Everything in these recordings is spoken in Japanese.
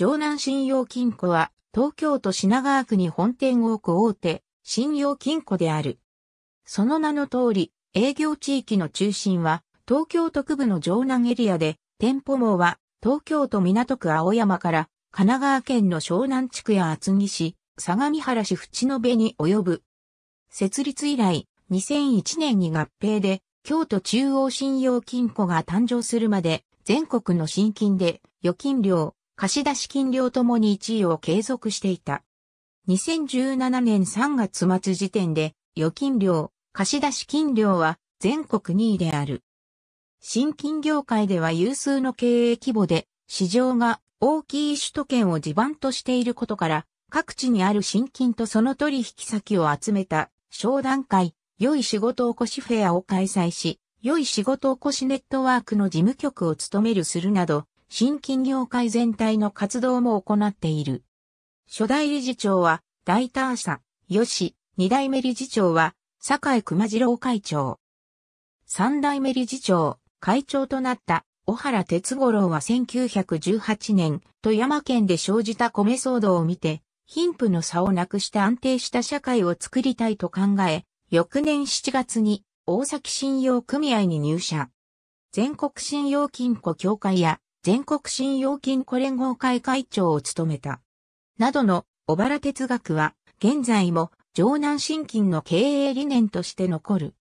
城南信用金庫は、東京都品川区に本店を置く大手、信用金庫である。その名の通り、営業地域の中心は、東京都区部の城南エリアで、店舗網は、東京都港区青山から、神奈川県の湘南地区や厚木市、相模原市淵野辺に及ぶ。設立以来、2001年に合併で、京都中央信用金庫が誕生するまで、全国の新金で、預金料、貸出金量ともに1位を継続していた。2017年3月末時点で、預金量、貸出金量は全国2位である。新金業界では有数の経営規模で、市場が大きい首都圏を地盤としていることから、各地にある新金とその取引先を集めた商談会、良い仕事おこしフェアを開催し、良い仕事おこしネットワークの事務局を務めるするなど、新金業界全体の活動も行っている。初代理事長は、大ター社、吉、二代目理事長は、坂井熊次郎会長。三代目理事長、会長となった、小原哲五郎は1918年、富山県で生じた米騒動を見て、貧富の差をなくして安定した社会を作りたいと考え、翌年7月に大崎信用組合に入社。全国信用金庫協会や全国信用金庫連合会会長を務めた。などの小原哲学は現在も城南新金の経営理念として残る。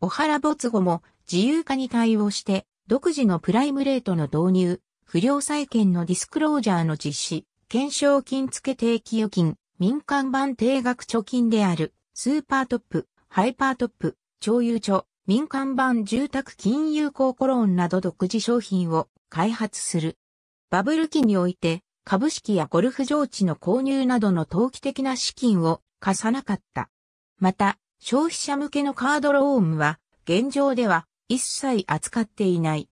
小原没後も自由化に対応して独自のプライムレートの導入、不良債権のディスクロージャーの実施、検証金付定期預金、民間版定額貯金である、スーパートップ、ハイパートップ、超有貯、民間版住宅金融公庫ローンなど独自商品を開発する。バブル期において、株式やゴルフ場地の購入などの投機的な資金を貸さなかった。また、消費者向けのカードローンは、現状では一切扱っていない。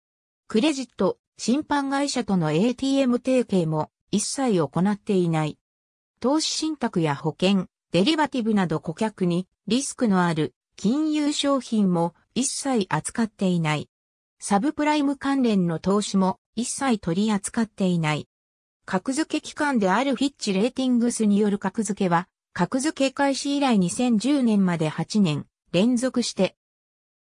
クレジット、審判会社との ATM 提携も一切行っていない。投資信託や保険、デリバティブなど顧客にリスクのある金融商品も一切扱っていない。サブプライム関連の投資も一切取り扱っていない。格付け機関であるフィッチ・レーティングスによる格付けは、格付け開始以来2010年まで8年連続して、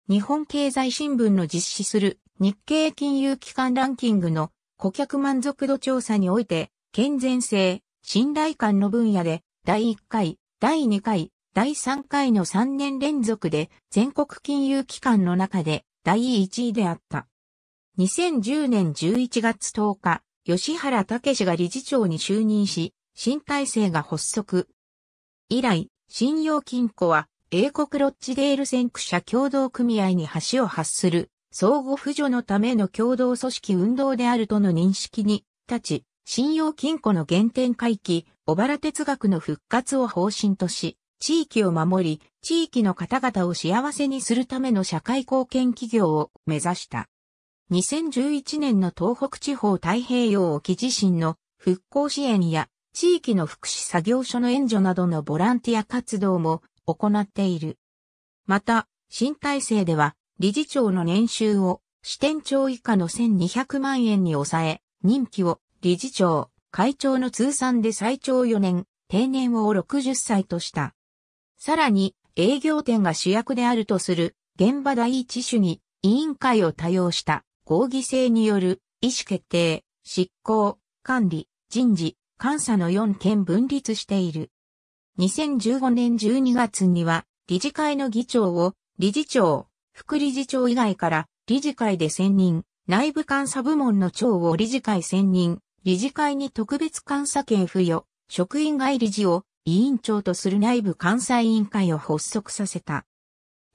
日本経済新聞の実施する日経金融機関ランキングの顧客満足度調査において、健全性、信頼感の分野で、第1回、第2回、第3回の3年連続で全国金融機関の中で第1位であった。2010年11月10日、吉原武が理事長に就任し、新体制が発足。以来、信用金庫は、英国ロッチデール先駆者共同組合に橋を発する、相互扶助のための共同組織運動であるとの認識に立ち、信用金庫の原点回帰、小原哲学の復活を方針とし、地域を守り、地域の方々を幸せにするための社会貢献企業を目指した。2011年の東北地方太平洋沖地震の復興支援や地域の福祉作業所の援助などのボランティア活動も行っている。また、新体制では理事長の年収を支店長以下の1200万円に抑え、任期を理事長、会長の通算で最長4年、定年を60歳とした。さらに営業店が主役であるとする現場第一主義委員会を多用した合議制による意思決定、執行、管理、人事、監査の4件分立している。2015年12月には理事会の議長を理事長、副理事長以外から理事会で選任、内部監査部門の長を理事会選任、理事会に特別監査権付与、職員外理事を委員長とする内部監査委員会を発足させた。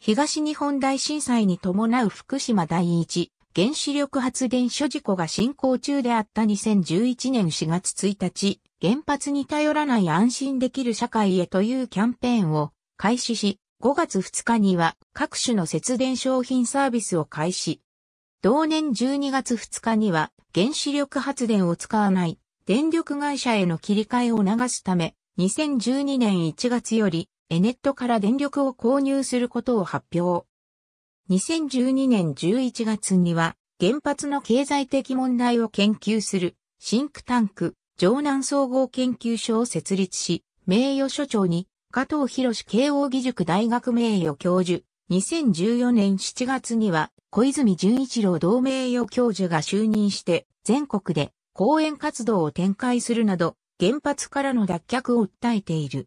東日本大震災に伴う福島第一原子力発電所事故が進行中であった2011年4月1日、原発に頼らない安心できる社会へというキャンペーンを開始し、5月2日には各種の節電商品サービスを開始。同年12月2日には原子力発電を使わない電力会社への切り替えを促すため、2012年1月より、エネットから電力を購入することを発表。2012年11月には、原発の経済的問題を研究する、シンクタンク、城南総合研究所を設立し、名誉所長に、加藤博士慶応義塾大学名誉教授。2014年7月には、小泉純一郎同名誉教授が就任して、全国で講演活動を展開するなど、原発からの脱却を訴えている。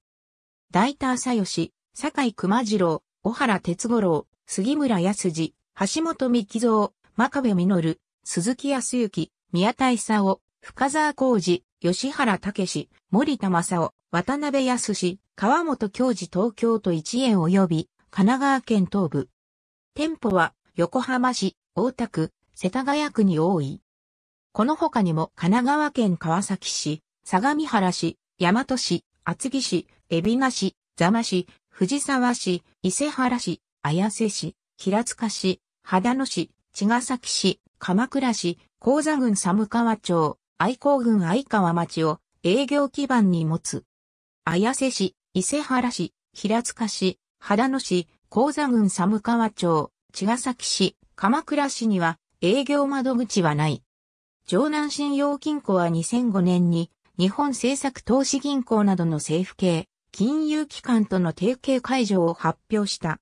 大田朝吉、坂井熊次郎、小原哲五郎、杉村康次、橋本木蔵、真壁実、鈴木康之、宮田勲、深沢浩二、吉原武森田正夫、渡辺康川本教授東京都一円及び、神奈川県東部。店舗は、横浜市、大田区、世田谷区に多い。この他にも神奈川県川崎市、相模原市、大和市、厚木市、海老名市、座間市、藤沢市、伊勢原市、綾瀬市、平塚市、秦野市、茅ヶ崎市、鎌倉市、高座郡寒川町、愛好郡愛川町を営業基盤に持つ。綾瀬市、伊勢原市、平塚市、秦野市、高座郡寒川町、茅ヶ崎市、鎌倉市には営業窓口はない。城南信用金庫は2005年に日本政策投資銀行などの政府系、金融機関との提携解除を発表した。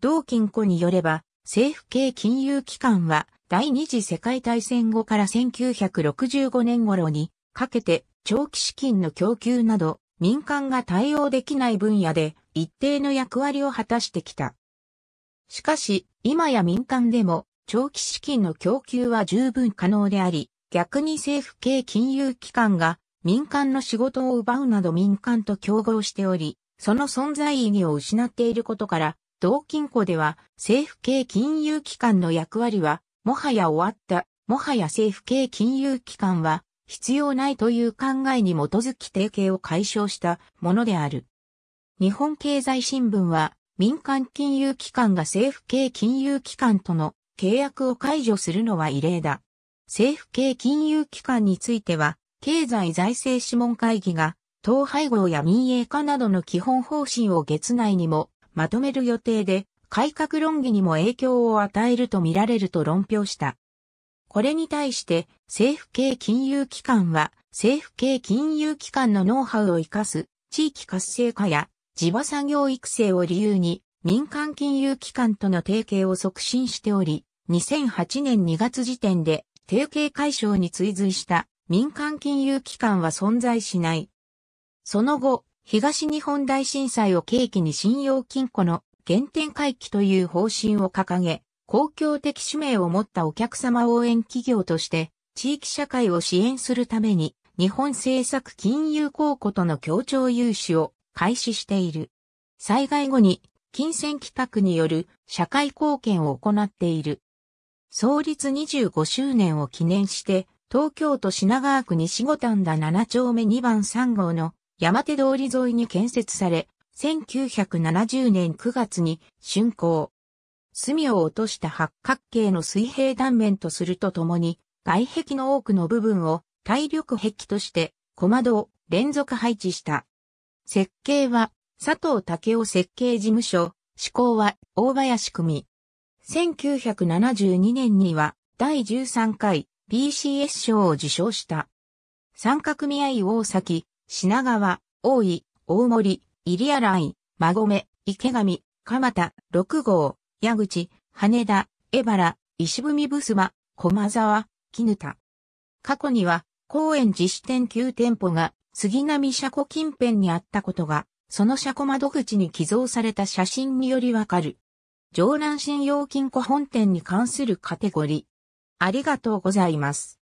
同金庫によれば、政府系金融機関は、第二次世界大戦後から1965年頃にかけて長期資金の供給など民間が対応できない分野で一定の役割を果たしてきた。しかし、今や民間でも長期資金の供給は十分可能であり、逆に政府系金融機関が民間の仕事を奪うなど民間と競合しており、その存在意義を失っていることから、同金庫では政府系金融機関の役割は、もはや終わった、もはや政府系金融機関は必要ないという考えに基づき提携を解消したものである。日本経済新聞は、民間金融機関が政府系金融機関との契約を解除するのは異例だ。政府系金融機関については、経済財政諮問会議が、統廃合や民営化などの基本方針を月内にもまとめる予定で、改革論議にも影響を与えるとみられると論評した。これに対して政府系金融機関は政府系金融機関のノウハウを活かす地域活性化や地場産業育成を理由に民間金融機関との提携を促進しており、2008年2月時点で提携解消に追随した民間金融機関は存在しない。その後、東日本大震災を契機に信用金庫の原点回帰という方針を掲げ、公共的使命を持ったお客様応援企業として、地域社会を支援するために、日本政策金融公庫との協調融資を開始している。災害後に、金銭企画による社会貢献を行っている。創立25周年を記念して、東京都品川区西五反田7丁目2番3号の山手通り沿いに建設され、1970年9月に竣工。隅を落とした八角形の水平断面とするとともに、外壁の多くの部分を体力壁として小窓を連続配置した。設計は佐藤武雄設計事務所、施工は大林組。1972年には第13回 PCS 賞を受賞した。三角見合大崎、品川、大井、大森、入新井、馬込、池上、蒲田、六号、矢口、羽田、江原、石踏ブスマ、駒沢、絹田。過去には、公園実施店9店舗が杉並車庫近辺にあったことが、その車庫窓口に寄贈された写真によりわかる。上覧信用金庫本店に関するカテゴリありがとうございます。